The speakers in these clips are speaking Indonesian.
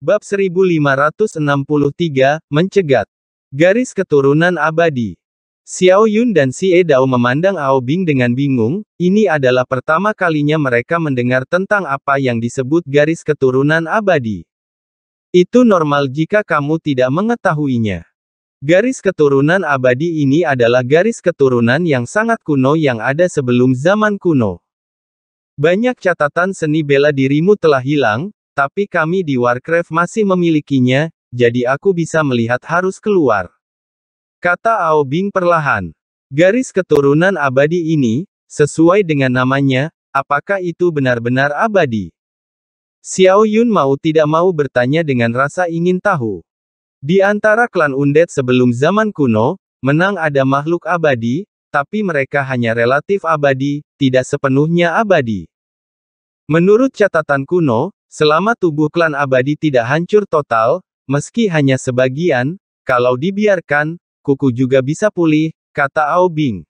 Bab 1563, Mencegat. Garis keturunan abadi. Xiao Yun dan Si Dao memandang Ao Bing dengan bingung, ini adalah pertama kalinya mereka mendengar tentang apa yang disebut garis keturunan abadi. Itu normal jika kamu tidak mengetahuinya. Garis keturunan abadi ini adalah garis keturunan yang sangat kuno yang ada sebelum zaman kuno. Banyak catatan seni bela dirimu telah hilang, tapi kami di Warcraft masih memilikinya, jadi aku bisa melihat harus keluar. Kata Ao Bing perlahan. Garis keturunan abadi ini, sesuai dengan namanya, apakah itu benar-benar abadi? Xiao Yun mau tidak mau bertanya dengan rasa ingin tahu. Di antara klan Undead sebelum zaman kuno, menang ada makhluk abadi, tapi mereka hanya relatif abadi, tidak sepenuhnya abadi. Menurut catatan kuno, Selama tubuh klan abadi tidak hancur total, meski hanya sebagian, kalau dibiarkan, kuku juga bisa pulih, kata Ao Bing.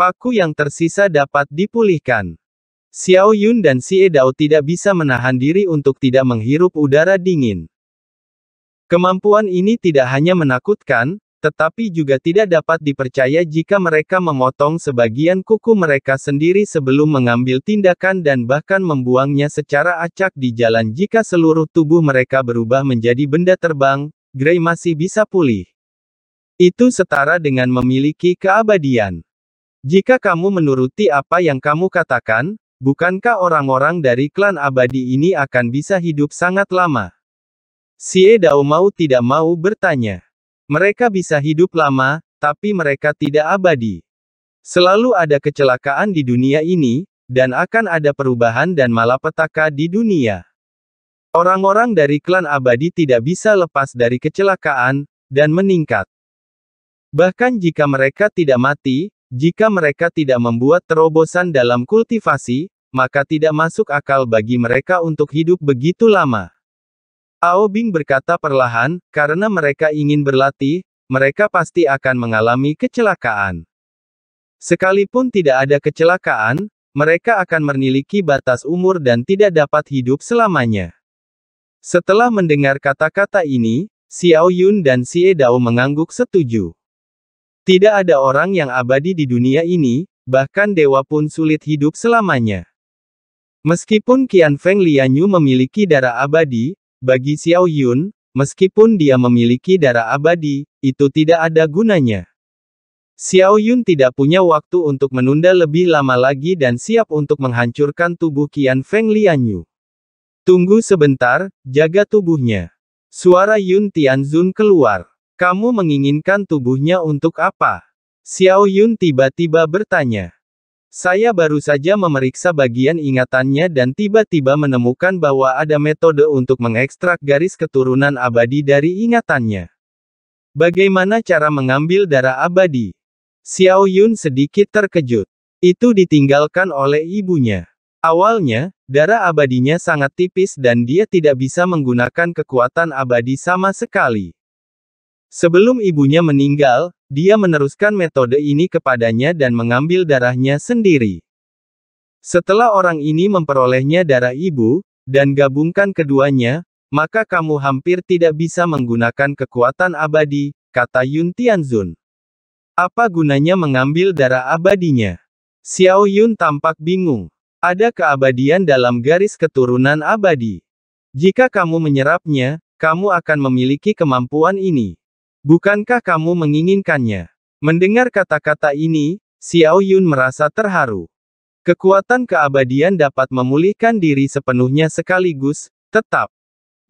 Paku yang tersisa dapat dipulihkan. Xiao Yun dan Si Dao tidak bisa menahan diri untuk tidak menghirup udara dingin. Kemampuan ini tidak hanya menakutkan, tetapi juga tidak dapat dipercaya jika mereka memotong sebagian kuku mereka sendiri sebelum mengambil tindakan dan bahkan membuangnya secara acak di jalan jika seluruh tubuh mereka berubah menjadi benda terbang, Grey masih bisa pulih. Itu setara dengan memiliki keabadian. Jika kamu menuruti apa yang kamu katakan, bukankah orang-orang dari klan abadi ini akan bisa hidup sangat lama? Si Edao mau tidak mau bertanya. Mereka bisa hidup lama, tapi mereka tidak abadi. Selalu ada kecelakaan di dunia ini, dan akan ada perubahan dan malapetaka di dunia. Orang-orang dari klan abadi tidak bisa lepas dari kecelakaan, dan meningkat. Bahkan jika mereka tidak mati, jika mereka tidak membuat terobosan dalam kultivasi, maka tidak masuk akal bagi mereka untuk hidup begitu lama. Ao Bing berkata perlahan, karena mereka ingin berlatih, mereka pasti akan mengalami kecelakaan. Sekalipun tidak ada kecelakaan, mereka akan memiliki batas umur dan tidak dapat hidup selamanya. Setelah mendengar kata-kata ini, Xiao Yun dan Xie Dao mengangguk setuju. Tidak ada orang yang abadi di dunia ini, bahkan dewa pun sulit hidup selamanya. Meskipun Qian Feng Lianyu memiliki darah abadi, bagi Xiao Yun, meskipun dia memiliki darah abadi, itu tidak ada gunanya. Xiao Yun tidak punya waktu untuk menunda lebih lama lagi dan siap untuk menghancurkan tubuh Qian Feng Lianyu. Tunggu sebentar, jaga tubuhnya. Suara Yun Tianzun keluar. Kamu menginginkan tubuhnya untuk apa? Xiao Yun tiba-tiba bertanya. Saya baru saja memeriksa bagian ingatannya dan tiba-tiba menemukan bahwa ada metode untuk mengekstrak garis keturunan abadi dari ingatannya. Bagaimana cara mengambil darah abadi? Xiao Yun sedikit terkejut. Itu ditinggalkan oleh ibunya. Awalnya, darah abadinya sangat tipis dan dia tidak bisa menggunakan kekuatan abadi sama sekali. Sebelum ibunya meninggal, dia meneruskan metode ini kepadanya dan mengambil darahnya sendiri. Setelah orang ini memperolehnya darah ibu, dan gabungkan keduanya, maka kamu hampir tidak bisa menggunakan kekuatan abadi, kata Yun Tianzun. Apa gunanya mengambil darah abadinya? Xiao Yun tampak bingung. Ada keabadian dalam garis keturunan abadi. Jika kamu menyerapnya, kamu akan memiliki kemampuan ini. Bukankah kamu menginginkannya? Mendengar kata-kata ini, Xiao Yun merasa terharu. Kekuatan keabadian dapat memulihkan diri sepenuhnya sekaligus, tetap.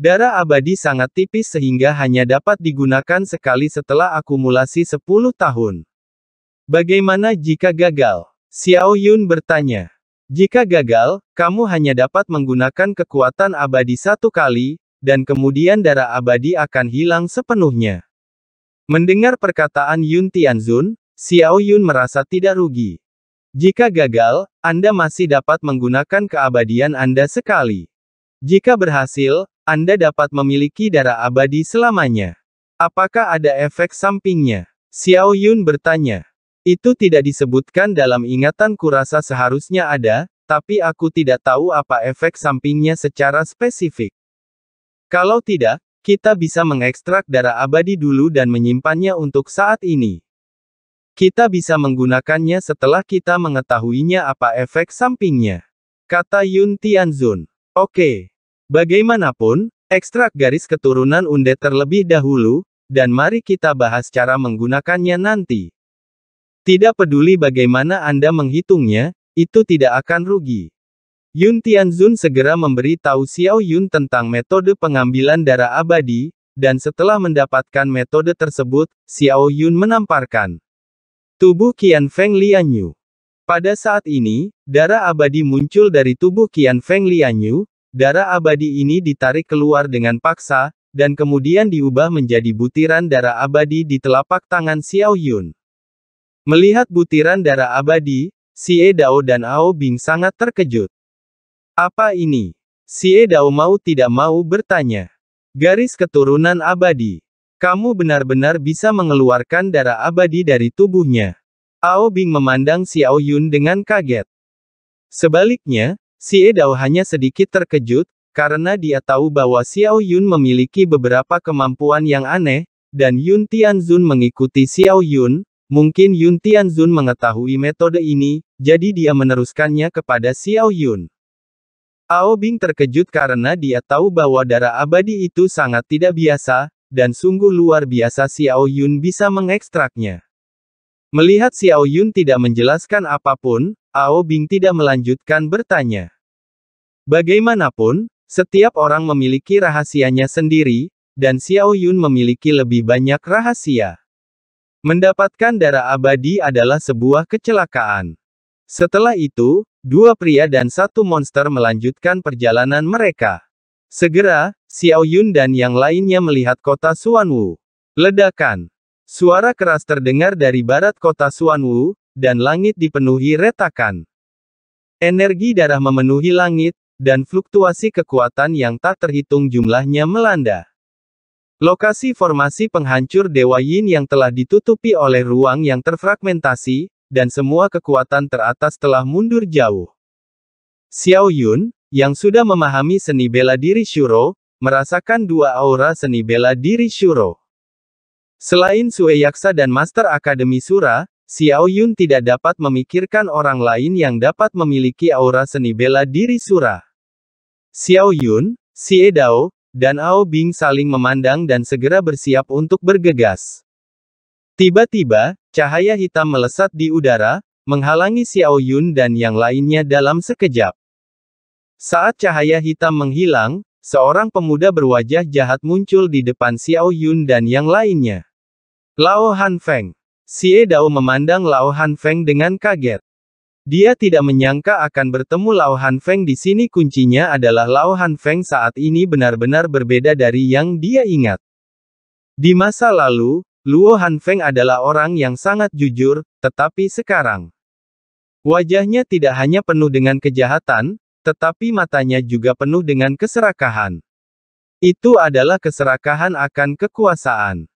Darah abadi sangat tipis sehingga hanya dapat digunakan sekali setelah akumulasi 10 tahun. Bagaimana jika gagal? Xiao Yun bertanya. Jika gagal, kamu hanya dapat menggunakan kekuatan abadi satu kali, dan kemudian darah abadi akan hilang sepenuhnya. Mendengar perkataan Yun Tianzun, Xiao Yun merasa tidak rugi. Jika gagal, Anda masih dapat menggunakan keabadian Anda sekali. Jika berhasil, Anda dapat memiliki darah abadi selamanya. Apakah ada efek sampingnya? Xiao Yun bertanya. Itu tidak disebutkan dalam ingatan kurasa seharusnya ada, tapi aku tidak tahu apa efek sampingnya secara spesifik. Kalau tidak, kita bisa mengekstrak darah abadi dulu dan menyimpannya untuk saat ini. Kita bisa menggunakannya setelah kita mengetahuinya apa efek sampingnya. Kata Yun Tianzun. Oke. Bagaimanapun, ekstrak garis keturunan unde terlebih dahulu, dan mari kita bahas cara menggunakannya nanti. Tidak peduli bagaimana Anda menghitungnya, itu tidak akan rugi. Yun Tianzun segera memberi tahu Xiao Yun tentang metode pengambilan darah abadi, dan setelah mendapatkan metode tersebut, Xiao Yun menamparkan tubuh Qian Feng Lianyu. Pada saat ini, darah abadi muncul dari tubuh Qian Feng Lianyu, darah abadi ini ditarik keluar dengan paksa, dan kemudian diubah menjadi butiran darah abadi di telapak tangan Xiao Yun. Melihat butiran darah abadi, Si Dao dan Ao Bing sangat terkejut. Apa ini? Si Dao mau tidak mau bertanya. Garis keturunan abadi. Kamu benar-benar bisa mengeluarkan darah abadi dari tubuhnya. Ao Bing memandang Si Ao Yun dengan kaget. Sebaliknya, si Dao hanya sedikit terkejut, karena dia tahu bahwa Si Ao Yun memiliki beberapa kemampuan yang aneh, dan Yun Tianzun mengikuti Si Ao Yun, mungkin Yun Tianzun mengetahui metode ini, jadi dia meneruskannya kepada Si Ao Yun. Ao Bing terkejut karena dia tahu bahwa darah abadi itu sangat tidak biasa, dan sungguh luar biasa Xiao Yun bisa mengekstraknya. Melihat Xiao Yun tidak menjelaskan apapun, Ao Bing tidak melanjutkan bertanya. Bagaimanapun, setiap orang memiliki rahasianya sendiri, dan Xiao Yun memiliki lebih banyak rahasia. Mendapatkan darah abadi adalah sebuah kecelakaan. Setelah itu, dua pria dan satu monster melanjutkan perjalanan mereka. Segera, Xiao Yun dan yang lainnya melihat kota Wu. Ledakan. Suara keras terdengar dari barat kota Wu, dan langit dipenuhi retakan. Energi darah memenuhi langit, dan fluktuasi kekuatan yang tak terhitung jumlahnya melanda. Lokasi formasi penghancur Dewa Yin yang telah ditutupi oleh ruang yang terfragmentasi, dan semua kekuatan teratas telah mundur jauh. Xiao Yun, yang sudah memahami seni bela diri Shuro, merasakan dua aura seni bela diri Shuro. Selain Sue Yaksa dan Master Akademi Sura, Xiao Yun tidak dapat memikirkan orang lain yang dapat memiliki aura seni bela diri Sura. Xiao Yun, Xie Dao, dan Ao Bing saling memandang dan segera bersiap untuk bergegas. Tiba-tiba, Cahaya hitam melesat di udara, menghalangi Xiao Yun dan yang lainnya dalam sekejap. Saat cahaya hitam menghilang, seorang pemuda berwajah jahat muncul di depan Xiao Yun dan yang lainnya. Lao Han Feng. Xie Dao memandang Lao Han Feng dengan kaget. Dia tidak menyangka akan bertemu Lao Han Feng di sini kuncinya adalah Lao Han Feng saat ini benar-benar berbeda dari yang dia ingat. Di masa lalu, Luo Hanfeng adalah orang yang sangat jujur, tetapi sekarang wajahnya tidak hanya penuh dengan kejahatan, tetapi matanya juga penuh dengan keserakahan. Itu adalah keserakahan akan kekuasaan.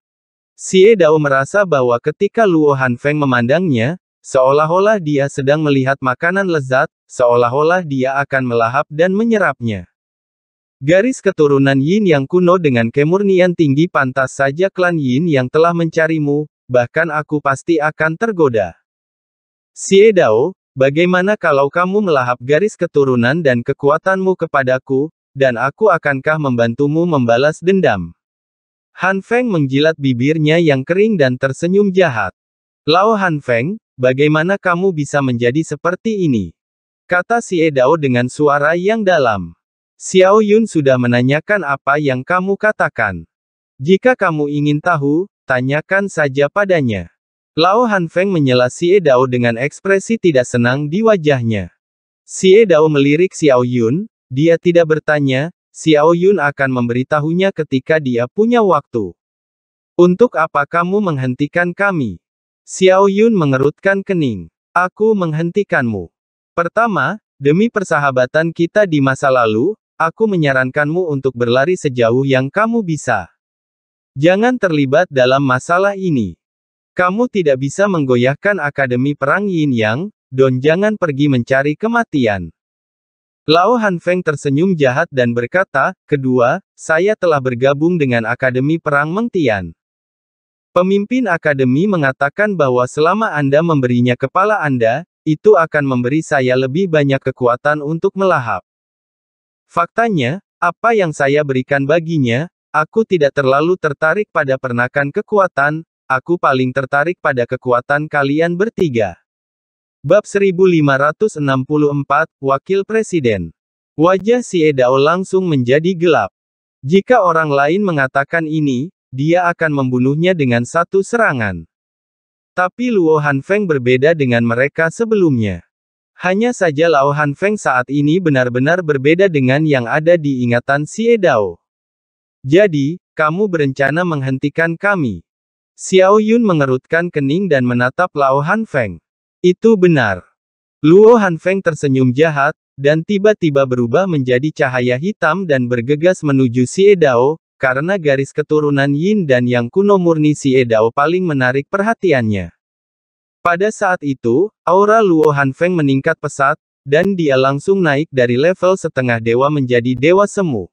Xie Dao merasa bahwa ketika Luo Hanfeng memandangnya, seolah-olah dia sedang melihat makanan lezat, seolah-olah dia akan melahap dan menyerapnya. Garis keturunan Yin yang kuno dengan kemurnian tinggi pantas saja klan Yin yang telah mencarimu, bahkan aku pasti akan tergoda. Xie Dao, bagaimana kalau kamu melahap garis keturunan dan kekuatanmu kepadaku, dan aku akankah membantumu membalas dendam? Han Feng menjilat bibirnya yang kering dan tersenyum jahat. Lao Han Feng, bagaimana kamu bisa menjadi seperti ini? Kata Xie Dao dengan suara yang dalam. Xiao Yun sudah menanyakan apa yang kamu katakan. Jika kamu ingin tahu, tanyakan saja padanya. Lao Hanfeng menyela Xie Dao dengan ekspresi tidak senang di wajahnya. Xie Dao melirik Xiao Yun, dia tidak bertanya, Xiao Yun akan memberitahunya ketika dia punya waktu. Untuk apa kamu menghentikan kami? Xiao Yun mengerutkan kening. Aku menghentikanmu. Pertama, demi persahabatan kita di masa lalu, Aku menyarankanmu untuk berlari sejauh yang kamu bisa. Jangan terlibat dalam masalah ini. Kamu tidak bisa menggoyahkan Akademi Perang Yin Yang, Don jangan pergi mencari kematian. Lao Han Feng tersenyum jahat dan berkata, kedua, saya telah bergabung dengan Akademi Perang Mengtian. Pemimpin akademi mengatakan bahwa selama Anda memberinya kepala Anda, itu akan memberi saya lebih banyak kekuatan untuk melahap. Faktanya, apa yang saya berikan baginya, aku tidak terlalu tertarik pada pernakan kekuatan, aku paling tertarik pada kekuatan kalian bertiga. Bab 1564, Wakil Presiden. Wajah si Edao langsung menjadi gelap. Jika orang lain mengatakan ini, dia akan membunuhnya dengan satu serangan. Tapi Luo Feng berbeda dengan mereka sebelumnya. Hanya saja Lao Han Feng saat ini benar-benar berbeda dengan yang ada di ingatan Si Dao. Jadi, kamu berencana menghentikan kami. Xiao Yun mengerutkan kening dan menatap Lao Han Feng. Itu benar. Luo Han Feng tersenyum jahat, dan tiba-tiba berubah menjadi cahaya hitam dan bergegas menuju Si Dao, karena garis keturunan Yin dan Yang kuno murni Si Dao paling menarik perhatiannya. Pada saat itu, aura Luo Han Feng meningkat pesat, dan dia langsung naik dari level setengah dewa menjadi dewa semu.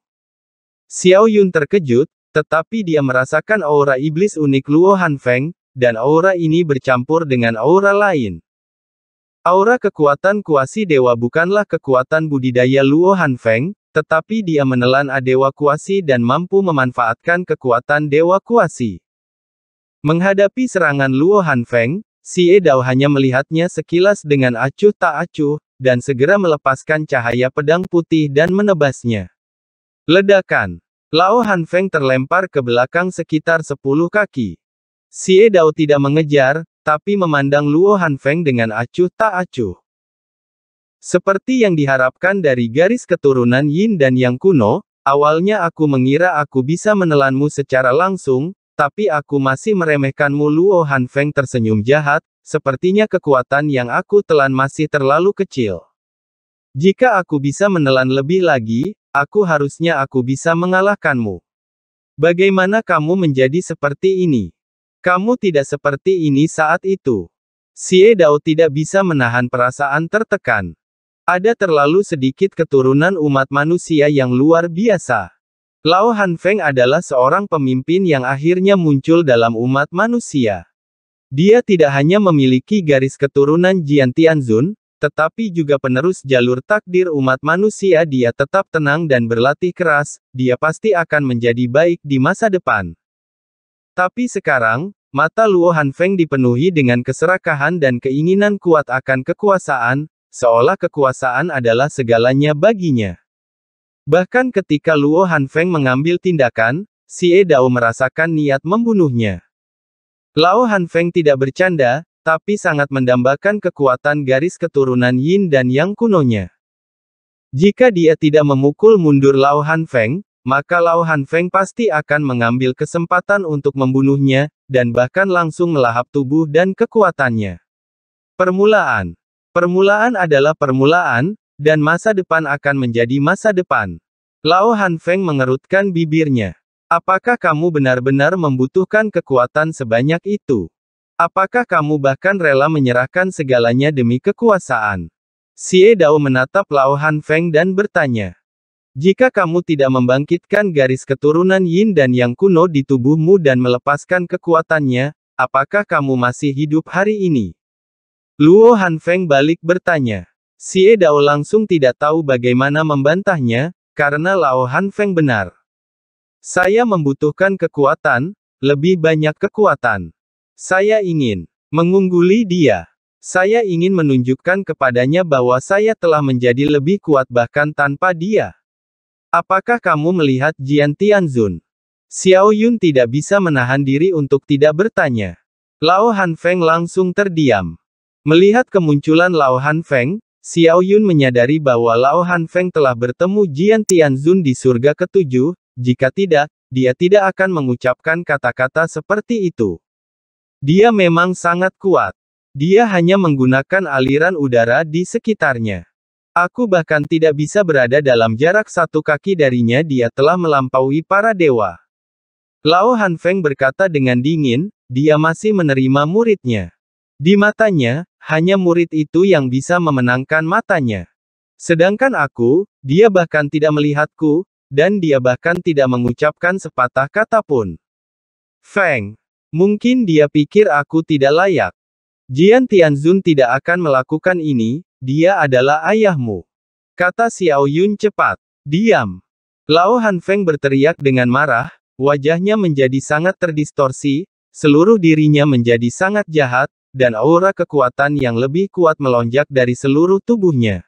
Xiao Yun terkejut, tetapi dia merasakan aura iblis unik Luo Han Feng, dan aura ini bercampur dengan aura lain. Aura kekuatan kuasi dewa bukanlah kekuatan budidaya Luo Han Feng, tetapi dia menelan adewa kuasi dan mampu memanfaatkan kekuatan dewa kuasi. Menghadapi serangan Luo Han Feng. Si Edao hanya melihatnya sekilas dengan acuh tak acuh, dan segera melepaskan cahaya pedang putih dan menebasnya. Ledakan. Lao Han Feng terlempar ke belakang sekitar 10 kaki. Si Edao tidak mengejar, tapi memandang Luo Han Feng dengan acuh tak acuh. Seperti yang diharapkan dari garis keturunan Yin dan Yang kuno, awalnya aku mengira aku bisa menelanmu secara langsung, tapi aku masih meremehkanmu Luo Han Feng tersenyum jahat, sepertinya kekuatan yang aku telan masih terlalu kecil. Jika aku bisa menelan lebih lagi, aku harusnya aku bisa mengalahkanmu. Bagaimana kamu menjadi seperti ini? Kamu tidak seperti ini saat itu. Xie Dao tidak bisa menahan perasaan tertekan. Ada terlalu sedikit keturunan umat manusia yang luar biasa. Lao Han Feng adalah seorang pemimpin yang akhirnya muncul dalam umat manusia. Dia tidak hanya memiliki garis keturunan Jian Tianzun, tetapi juga penerus jalur takdir umat manusia dia tetap tenang dan berlatih keras, dia pasti akan menjadi baik di masa depan. Tapi sekarang, mata Luo Han Feng dipenuhi dengan keserakahan dan keinginan kuat akan kekuasaan, seolah kekuasaan adalah segalanya baginya. Bahkan ketika Luo Hanfeng mengambil tindakan, Si E Dao merasakan niat membunuhnya. Lao Hanfeng tidak bercanda, tapi sangat mendambakan kekuatan garis keturunan Yin dan Yang kunonya. Jika dia tidak memukul mundur Lao Hanfeng, maka Lao Hanfeng pasti akan mengambil kesempatan untuk membunuhnya, dan bahkan langsung melahap tubuh dan kekuatannya. Permulaan Permulaan adalah permulaan, dan masa depan akan menjadi masa depan. Lao Han Feng mengerutkan bibirnya. Apakah kamu benar-benar membutuhkan kekuatan sebanyak itu? Apakah kamu bahkan rela menyerahkan segalanya demi kekuasaan? Xie Dao menatap Lao Han Feng dan bertanya. Jika kamu tidak membangkitkan garis keturunan yin dan yang kuno di tubuhmu dan melepaskan kekuatannya, apakah kamu masih hidup hari ini? Luo Han Feng balik bertanya. Xie Dao langsung tidak tahu bagaimana membantahnya, karena Lao Han Feng benar. Saya membutuhkan kekuatan, lebih banyak kekuatan. Saya ingin mengungguli dia. Saya ingin menunjukkan kepadanya bahwa saya telah menjadi lebih kuat bahkan tanpa dia. Apakah kamu melihat Jian Tianzun? Xiao Yun tidak bisa menahan diri untuk tidak bertanya. Lao Han Feng langsung terdiam. Melihat kemunculan Lao Han Feng, Xiao Yun menyadari bahwa Lao Han Feng telah bertemu Jian Tianzun di surga ketujuh, jika tidak, dia tidak akan mengucapkan kata-kata seperti itu. Dia memang sangat kuat. Dia hanya menggunakan aliran udara di sekitarnya. Aku bahkan tidak bisa berada dalam jarak satu kaki darinya dia telah melampaui para dewa. Lao Han Feng berkata dengan dingin, dia masih menerima muridnya. Di matanya, hanya murid itu yang bisa memenangkan matanya. Sedangkan aku, dia bahkan tidak melihatku, dan dia bahkan tidak mengucapkan sepatah kata pun. Feng. Mungkin dia pikir aku tidak layak. Jian Tianzun tidak akan melakukan ini, dia adalah ayahmu. Kata Xiao Yun cepat. Diam. Lao Han Feng berteriak dengan marah, wajahnya menjadi sangat terdistorsi, seluruh dirinya menjadi sangat jahat, dan aura kekuatan yang lebih kuat melonjak dari seluruh tubuhnya.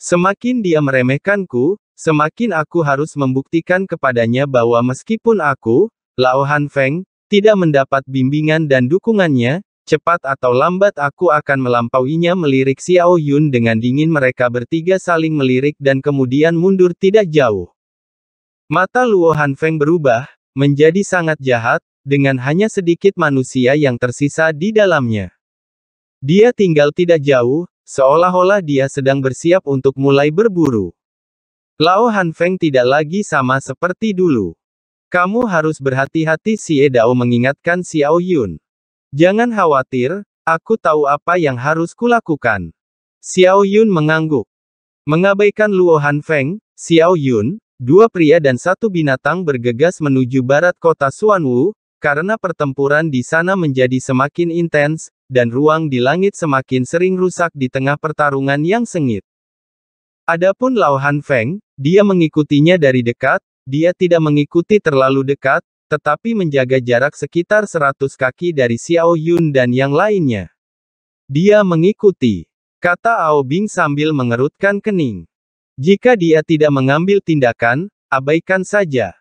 Semakin dia meremehkanku, semakin aku harus membuktikan kepadanya bahwa meskipun aku, Lao Han Feng, tidak mendapat bimbingan dan dukungannya, cepat atau lambat aku akan melampauinya melirik Xiao Yun dengan dingin mereka bertiga saling melirik dan kemudian mundur tidak jauh. Mata Luo Han Feng berubah, menjadi sangat jahat, dengan hanya sedikit manusia yang tersisa di dalamnya. Dia tinggal tidak jauh, seolah-olah dia sedang bersiap untuk mulai berburu. Lao Hanfeng tidak lagi sama seperti dulu. Kamu harus berhati-hati si Dao mengingatkan Xiao Yun. Jangan khawatir, aku tahu apa yang harus kulakukan. Xiao Yun mengangguk. Mengabaikan Luo Hanfeng, Xiao Yun, dua pria dan satu binatang bergegas menuju barat kota Wu. Karena pertempuran di sana menjadi semakin intens, dan ruang di langit semakin sering rusak di tengah pertarungan yang sengit. Adapun Lao Han Feng, dia mengikutinya dari dekat, dia tidak mengikuti terlalu dekat, tetapi menjaga jarak sekitar 100 kaki dari Xiao Yun dan yang lainnya. Dia mengikuti, kata Ao Bing sambil mengerutkan kening. Jika dia tidak mengambil tindakan, abaikan saja.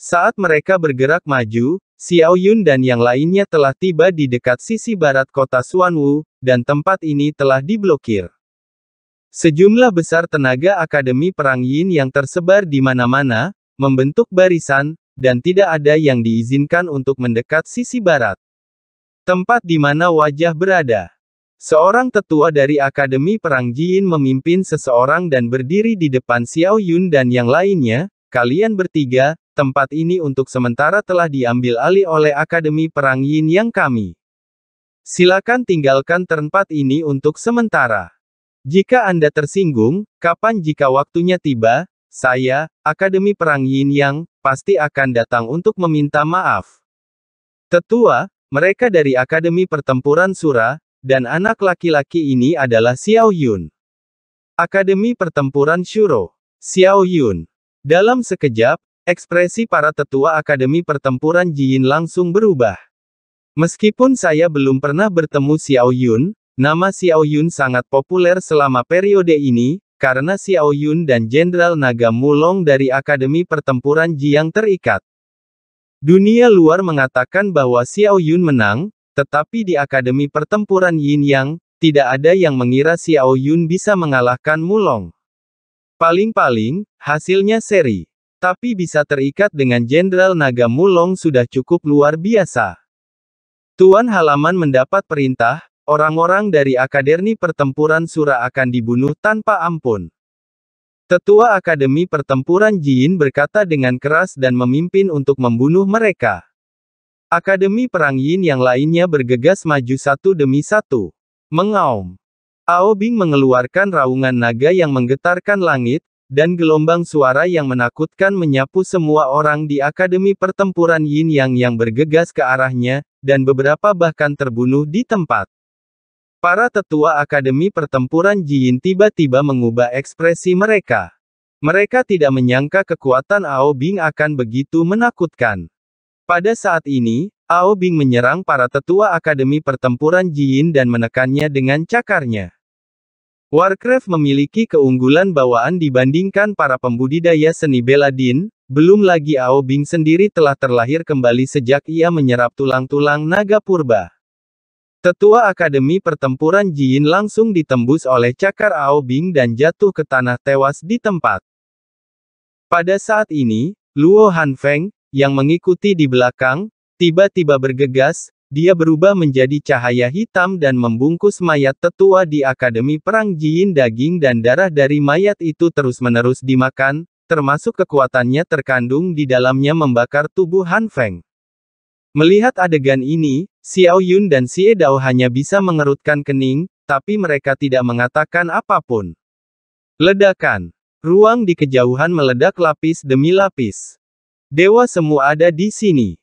Saat mereka bergerak maju, Xiao Yun dan yang lainnya telah tiba di dekat sisi barat kota Suanwu, dan tempat ini telah diblokir. Sejumlah besar tenaga Akademi Perang Yin yang tersebar di mana-mana, membentuk barisan, dan tidak ada yang diizinkan untuk mendekat sisi barat. Tempat di mana wajah berada. Seorang tetua dari Akademi Perang Jin memimpin seseorang dan berdiri di depan Xiao Yun dan yang lainnya, Kalian bertiga, tempat ini untuk sementara telah diambil alih oleh Akademi Perang Yin Yang kami. Silakan tinggalkan tempat ini untuk sementara. Jika Anda tersinggung, kapan jika waktunya tiba, saya, Akademi Perang Yin Yang, pasti akan datang untuk meminta maaf. Tetua, mereka dari Akademi Pertempuran Sura, dan anak laki-laki ini adalah Xiao Yun. Akademi Pertempuran Shuro. Xiao Yun. Dalam sekejap, ekspresi para tetua Akademi Pertempuran Jiin langsung berubah. Meskipun saya belum pernah bertemu Xiao Yun, nama Xiao Yun sangat populer selama periode ini, karena Xiao Yun dan Jenderal Naga Mulong dari Akademi Pertempuran Jiang terikat. Dunia luar mengatakan bahwa Xiao Yun menang, tetapi di Akademi Pertempuran Yin Yang, tidak ada yang mengira Xiao Yun bisa mengalahkan Mulong. Paling-paling, hasilnya seri. Tapi bisa terikat dengan Jenderal Naga Mulong sudah cukup luar biasa. Tuan Halaman mendapat perintah, orang-orang dari Akademi Pertempuran Sura akan dibunuh tanpa ampun. Tetua Akademi Pertempuran Jin berkata dengan keras dan memimpin untuk membunuh mereka. Akademi Perang Yin yang lainnya bergegas maju satu demi satu. Mengaum. Ao Bing mengeluarkan raungan naga yang menggetarkan langit, dan gelombang suara yang menakutkan menyapu semua orang di Akademi Pertempuran Yin Yang yang bergegas ke arahnya, dan beberapa bahkan terbunuh di tempat. Para tetua Akademi Pertempuran Jin tiba-tiba mengubah ekspresi mereka. Mereka tidak menyangka kekuatan Ao Bing akan begitu menakutkan. Pada saat ini, Ao Bing menyerang para tetua Akademi Pertempuran Jin dan menekannya dengan cakarnya. Warcraft memiliki keunggulan bawaan dibandingkan para pembudidaya seni Beladin, belum lagi Ao Bing sendiri telah terlahir kembali sejak ia menyerap tulang-tulang naga purba. Tetua Akademi Pertempuran Jin langsung ditembus oleh cakar Ao Bing dan jatuh ke tanah tewas di tempat. Pada saat ini, Luo Han Feng yang mengikuti di belakang, tiba-tiba bergegas, dia berubah menjadi cahaya hitam dan membungkus mayat tetua di Akademi Perang Jin daging dan darah dari mayat itu terus-menerus dimakan, termasuk kekuatannya terkandung di dalamnya membakar tubuh Han Feng. Melihat adegan ini, Xiao Yun dan Xie Dao hanya bisa mengerutkan kening, tapi mereka tidak mengatakan apapun. Ledakan. Ruang di kejauhan meledak lapis demi lapis. Dewa semua ada di sini.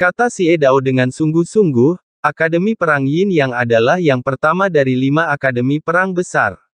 Kata Xie Dao dengan sungguh-sungguh, Akademi Perang Yin yang adalah yang pertama dari lima Akademi Perang Besar.